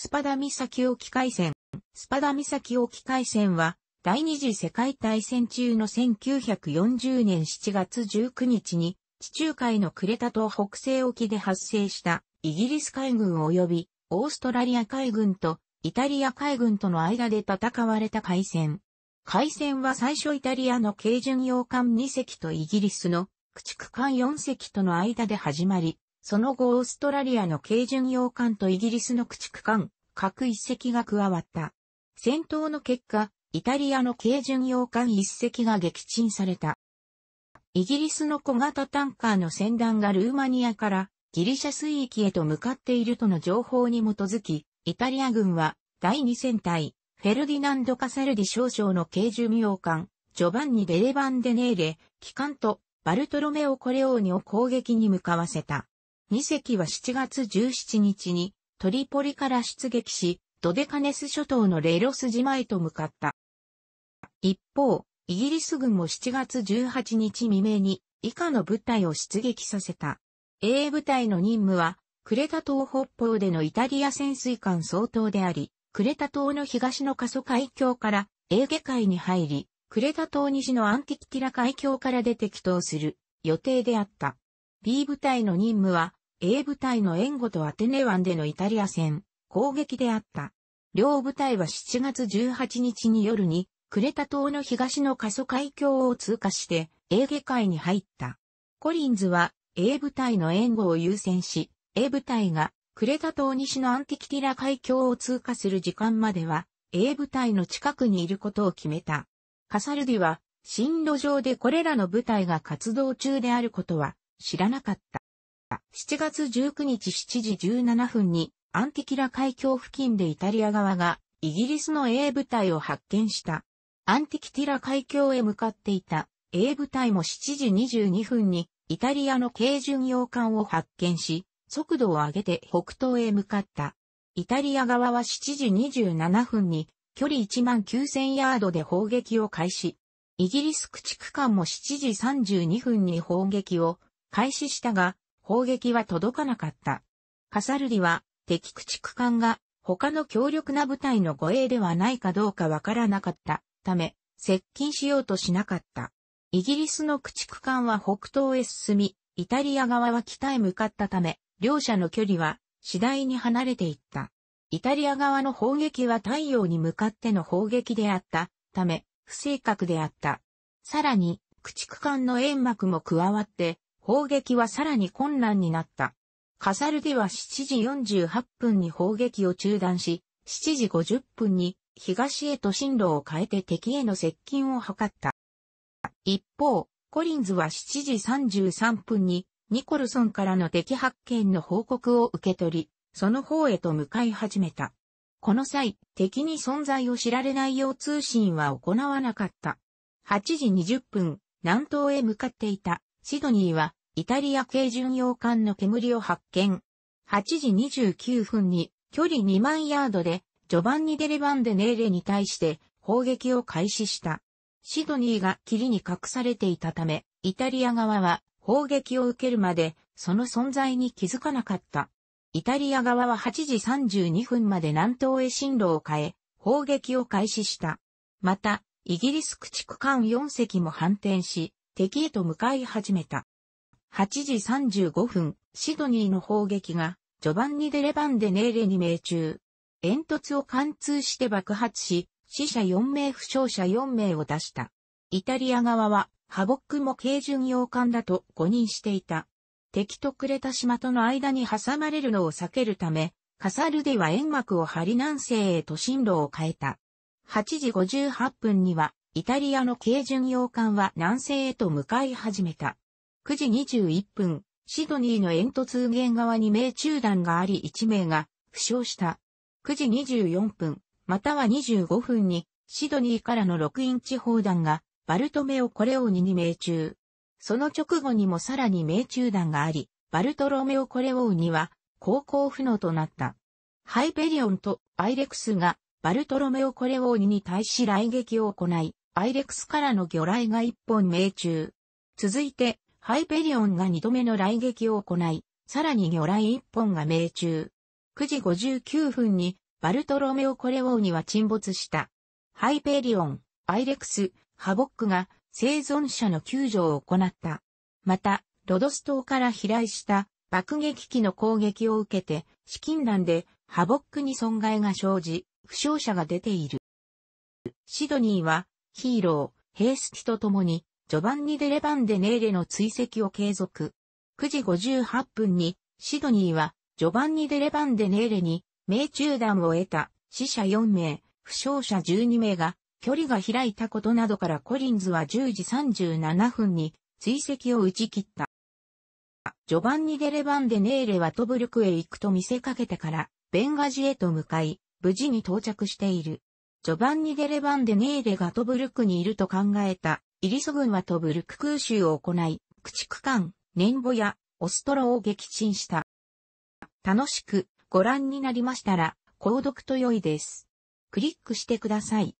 スパダ岬沖海戦。スパダ岬沖海戦は、第二次世界大戦中の1940年7月19日に、地中海のクレタ島北西沖で発生した、イギリス海軍及び、オーストラリア海軍と、イタリア海軍との間で戦われた海戦。海戦は最初イタリアの軽巡洋艦2隻とイギリスの駆逐艦4隻との間で始まり、その後オーストラリアの軽巡洋艦とイギリスの駆逐艦、各一隻が加わった。戦闘の結果、イタリアの軽巡洋艦一隻が撃沈された。イギリスの小型タンカーの船団がルーマニアからギリシャ水域へと向かっているとの情報に基づき、イタリア軍は第2戦隊、フェルディナンド・カサルディ少将の軽巡洋艦、ジョバンニ・デレバンデネーレ、機関とバルトロメオ・コレオーニを攻撃に向かわせた。2隻は7月17日にトリポリから出撃し、ドデカネス諸島のレロス島へと向かった。一方、イギリス軍も7月18日未明に以下の部隊を出撃させた。A 部隊の任務は、クレタ島北方でのイタリア潜水艦総統であり、クレタ島の東の過疎海峡からエーゲ海に入り、クレタ島西のアンティキティラ海峡から出て帰島する予定であった。B 部隊の任務は、A 部隊の援護とアテネ湾でのイタリア戦、攻撃であった。両部隊は7月18日に夜に、クレタ島の東の過疎海峡を通過して、エーゲ海に入った。コリンズは、A 部隊の援護を優先し、A 部隊が、クレタ島西のアンティキティラ海峡を通過する時間までは、A 部隊の近くにいることを決めた。カサルディは、進路上でこれらの部隊が活動中であることは知らなかった。7月19日7時17分にアンティキラ海峡付近でイタリア側がイギリスの A 部隊を発見した。アンティキティラ海峡へ向かっていた A 部隊も7時22分にイタリアの軽巡洋艦を発見し、速度を上げて北東へ向かった。イタリア側は7時27分に距離1万9000ヤードで砲撃を開始。イギリス駆逐艦も7時32分に砲撃を開始したが、砲撃は届かなかった。カサルリは敵駆逐艦が他の強力な部隊の護衛ではないかどうかわからなかったため、接近しようとしなかった。イギリスの駆逐艦は北東へ進み、イタリア側は北へ向かったため、両者の距離は次第に離れていった。イタリア側の砲撃は太陽に向かっての砲撃であったため、不正確であった。さらに、駆逐艦の煙幕も加わって、砲撃はさらに困難になった。カサルでは7時48分に砲撃を中断し、7時50分に東へと進路を変えて敵への接近を図った。一方、コリンズは7時33分にニコルソンからの敵発見の報告を受け取り、その方へと向かい始めた。この際、敵に存在を知られないよう通信は行わなかった。8時20分、南東へ向かっていたシドニーはイタリア系巡洋艦の煙を発見。8時29分に、距離2万ヤードで、ジョバンニ・デレバンデ・ネーレに対して砲撃を開始した。シドニーが霧に隠されていたため、イタリア側は砲撃を受けるまでその存在に気づかなかった。イタリア側は8時32分まで南東へ進路を変え、砲撃を開始した。また、イギリス駆逐艦4隻も反転し、敵へと向かい始めた。8時35分、シドニーの砲撃が、ジョバンニ・デ・レバンデ・ネーレに命中。煙突を貫通して爆発し、死者4名負傷者4名を出した。イタリア側は、ハボックも軽巡洋艦だと誤認していた。敵とクレタ島との間に挟まれるのを避けるため、カサルデは煙幕を張り南西へと進路を変えた。8時58分には、イタリアの軽巡洋艦は南西へと向かい始めた。9時21分、シドニーの煙突源側に命中弾があり1名が負傷した。9時24分、または25分に、シドニーからの6インチ砲弾が、バルトメオコレオーニに命中。その直後にもさらに命中弾があり、バルトロメオコレオーニは、航行不能となった。ハイペリオンとアイレクスが、バルトロメオコレオーニに対し来撃を行い、アイレクスからの魚雷が1本命中。続いて、ハイペリオンが2度目の来撃を行い、さらに魚雷1本が命中。9時59分にバルトロメオ・コレオーには沈没した。ハイペリオン、アイレクス、ハボックが生存者の救助を行った。また、ロドス島から飛来した爆撃機の攻撃を受けて、資金難でハボックに損害が生じ、負傷者が出ている。シドニーはヒーロー、ヘイスィと共にジョバンニ・デ・レバンデネーレの追跡を継続。9時58分に、シドニーは、ジョバンニ・デ・レバンデネーレに、命中弾を得た、死者4名、負傷者12名が、距離が開いたことなどからコリンズは10時37分に追跡を打ち切った。ジョバンニ・デ・レバンデ・ネーレはトブルクへ行くと見せかけてから、ベンガジへと向かい、無事に到着している。ジョバンニ・デ・レバンデ・ネーレがトブルクにいると考えたイリソ軍はトブルク空襲を行い、駆逐艦、年母やオストロを撃沈した。楽しくご覧になりましたら、購読と良いです。クリックしてください。